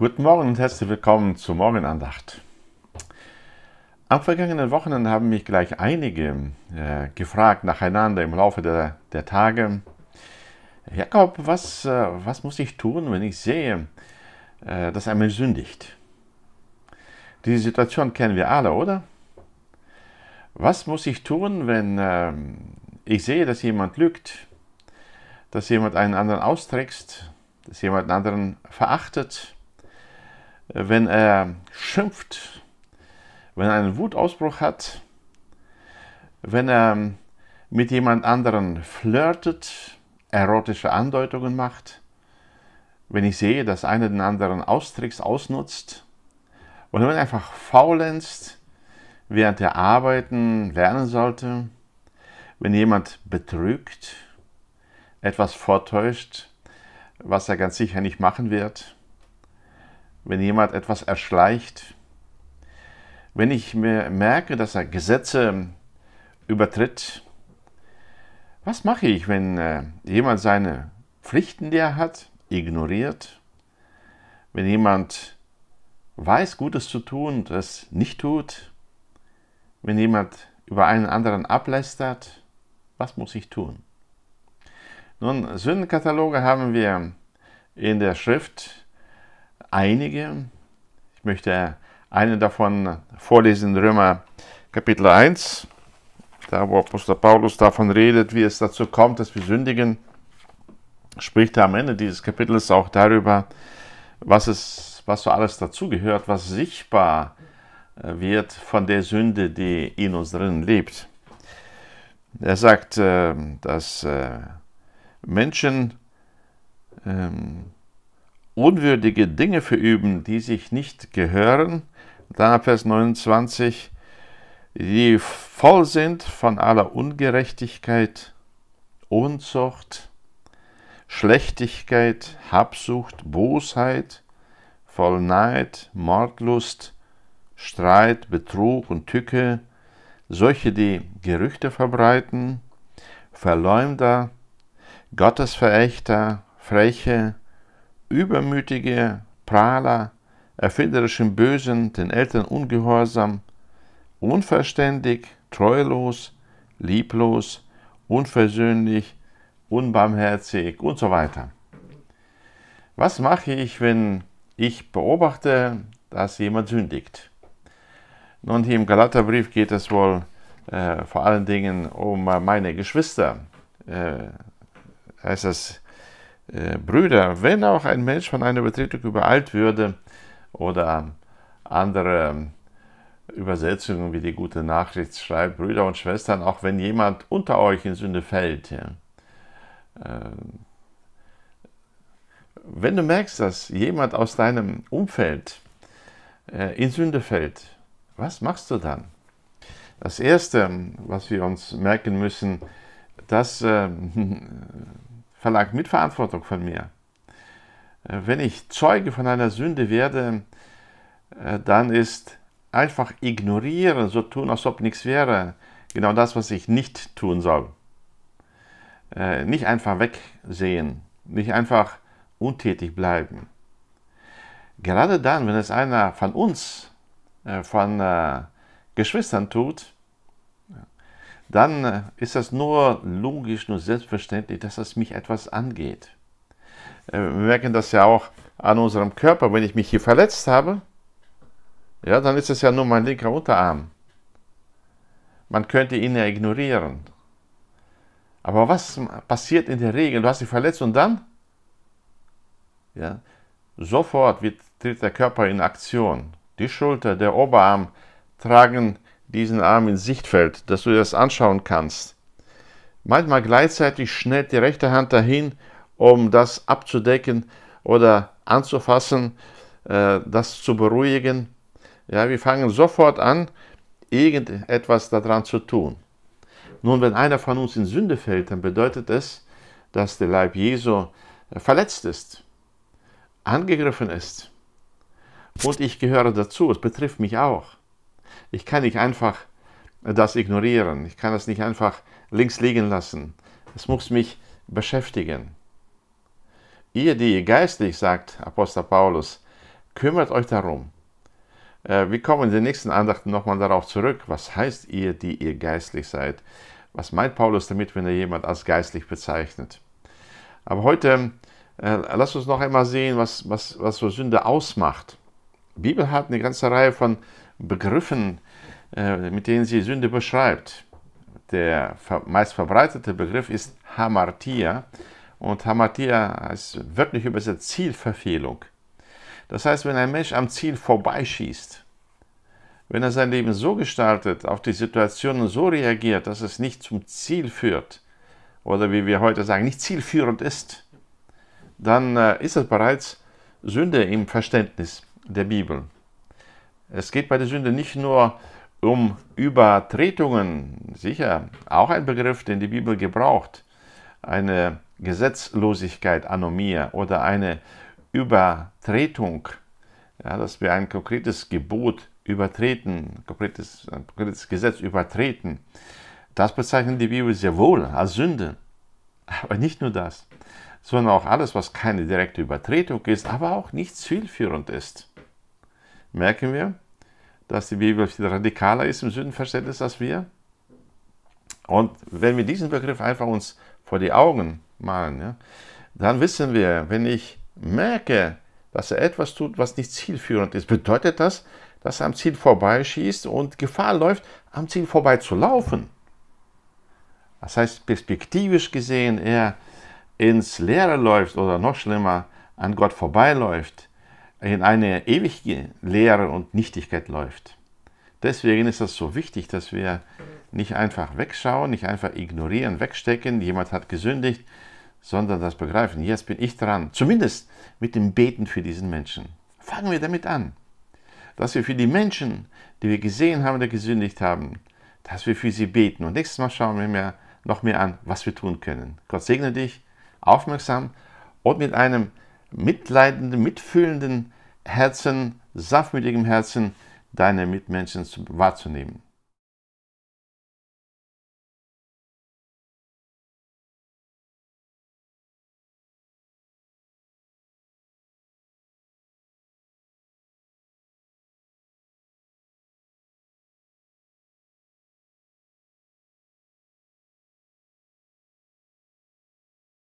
Guten Morgen und herzlich willkommen zur Morgenandacht. Am vergangenen Wochenende haben mich gleich einige äh, gefragt nacheinander im Laufe der, der Tage, Jakob, was, äh, was muss ich tun, wenn ich sehe, äh, dass einmal sündigt? Diese Situation kennen wir alle, oder? Was muss ich tun, wenn äh, ich sehe, dass jemand lügt, dass jemand einen anderen austrickst, dass jemand einen anderen verachtet? wenn er schimpft, wenn er einen Wutausbruch hat, wenn er mit jemand anderen flirtet, erotische Andeutungen macht, wenn ich sehe, dass einer den anderen austrickst, ausnutzt oder wenn er einfach faulenzt, während er arbeiten lernen sollte, wenn jemand betrügt, etwas vortäuscht, was er ganz sicher nicht machen wird, wenn jemand etwas erschleicht, wenn ich mir merke, dass er Gesetze übertritt, was mache ich, wenn äh, jemand seine Pflichten, die er hat, ignoriert? Wenn jemand weiß, Gutes zu tun, und es nicht tut? Wenn jemand über einen anderen ablästert, was muss ich tun? Nun, Sündenkataloge haben wir in der Schrift einige. Ich möchte einen davon vorlesen, Römer Kapitel 1, da wo Apostel Paulus davon redet, wie es dazu kommt, dass wir sündigen, spricht er am Ende dieses Kapitels auch darüber, was, es, was so alles dazugehört, was sichtbar äh, wird von der Sünde, die in uns drin lebt. Er sagt, äh, dass äh, Menschen ähm, unwürdige Dinge verüben, die sich nicht gehören. Da Vers 29, die voll sind von aller Ungerechtigkeit, Unzucht, Schlechtigkeit, Habsucht, Bosheit, voll Neid, Mordlust, Streit, Betrug und Tücke, solche, die Gerüchte verbreiten, Verleumder, Gottesverächter, Freche, übermütige Prahler, erfinderischen Bösen, den Eltern ungehorsam, unverständig, treulos, lieblos, unversöhnlich, unbarmherzig und so weiter. Was mache ich, wenn ich beobachte, dass jemand sündigt? Nun, hier im Galaterbrief geht es wohl äh, vor allen Dingen um meine Geschwister. Äh, heißt es, äh, Brüder, wenn auch ein Mensch von einer Übertretung übereilt würde oder andere ähm, Übersetzungen wie die gute Nachricht schreibt, Brüder und Schwestern, auch wenn jemand unter euch in Sünde fällt, ja, ähm, wenn du merkst, dass jemand aus deinem Umfeld äh, in Sünde fällt, was machst du dann? Das Erste, was wir uns merken müssen, dass äh, Verlag mit Verantwortung von mir. Äh, wenn ich Zeuge von einer Sünde werde, äh, dann ist einfach ignorieren, so tun, als ob nichts wäre, genau das, was ich nicht tun soll. Äh, nicht einfach wegsehen, nicht einfach untätig bleiben. Gerade dann, wenn es einer von uns, von Geschwistern tut, dann äh, ist das nur logisch, nur selbstverständlich, dass es mich etwas angeht. Äh, wir merken das ja auch an unserem Körper. Wenn ich mich hier verletzt habe, ja, dann ist es ja nur mein linker Unterarm. Man könnte ihn ja ignorieren. Aber was passiert in der Regel? Du hast dich verletzt und dann? Ja, sofort wird, tritt der Körper in Aktion. Die Schulter, der Oberarm tragen diesen Arm ins Sichtfeld, dass du das anschauen kannst. Manchmal gleichzeitig schnellt die rechte Hand dahin, um das abzudecken oder anzufassen, äh, das zu beruhigen. Ja, wir fangen sofort an, irgendetwas daran zu tun. Nun, wenn einer von uns in Sünde fällt, dann bedeutet es, dass der Leib Jesu äh, verletzt ist, angegriffen ist. Und ich gehöre dazu, es betrifft mich auch. Ich kann nicht einfach das ignorieren. Ich kann das nicht einfach links liegen lassen. Es muss mich beschäftigen. Ihr, die geistlich, sagt Apostel Paulus, kümmert euch darum. Äh, wir kommen in den nächsten Andachten nochmal darauf zurück. Was heißt ihr, die ihr geistlich seid? Was meint Paulus damit, wenn er jemand als geistlich bezeichnet? Aber heute äh, lasst uns noch einmal sehen, was, was, was so Sünde ausmacht. Bibel hat eine ganze Reihe von Begriffen, äh, mit denen sie Sünde beschreibt. Der meist verbreitete Begriff ist Hamartia und Hamartia heißt wirklich übersetzt Zielverfehlung. Das heißt, wenn ein Mensch am Ziel vorbeischießt, wenn er sein Leben so gestaltet, auf die Situation so reagiert, dass es nicht zum Ziel führt, oder wie wir heute sagen, nicht zielführend ist, dann äh, ist es bereits Sünde im Verständnis der Bibel. Es geht bei der Sünde nicht nur um Übertretungen, sicher, auch ein Begriff, den die Bibel gebraucht, eine Gesetzlosigkeit, Anomie oder eine Übertretung, ja, dass wir ein konkretes Gebot übertreten, ein konkretes, ein konkretes Gesetz übertreten. Das bezeichnet die Bibel sehr wohl als Sünde. Aber nicht nur das, sondern auch alles, was keine direkte Übertretung ist, aber auch nicht zielführend ist merken wir, dass die Bibel viel radikaler ist im Sündenverständnis als wir. Und wenn wir diesen Begriff einfach uns vor die Augen malen, ja, dann wissen wir, wenn ich merke, dass er etwas tut, was nicht zielführend ist, bedeutet das, dass er am Ziel vorbeischießt und Gefahr läuft, am Ziel vorbei zu laufen. Das heißt, perspektivisch gesehen, er ins Leere läuft oder noch schlimmer, an Gott vorbeiläuft in eine ewige Leere und Nichtigkeit läuft. Deswegen ist das so wichtig, dass wir nicht einfach wegschauen, nicht einfach ignorieren, wegstecken, jemand hat gesündigt, sondern das begreifen, jetzt bin ich dran. Zumindest mit dem Beten für diesen Menschen. Fangen wir damit an, dass wir für die Menschen, die wir gesehen haben, die gesündigt haben, dass wir für sie beten. Und nächstes Mal schauen wir mehr, noch mehr an, was wir tun können. Gott segne dich, aufmerksam und mit einem mitleidenden, mitfühlenden Herzen, sanftmütigem Herzen deine Mitmenschen wahrzunehmen.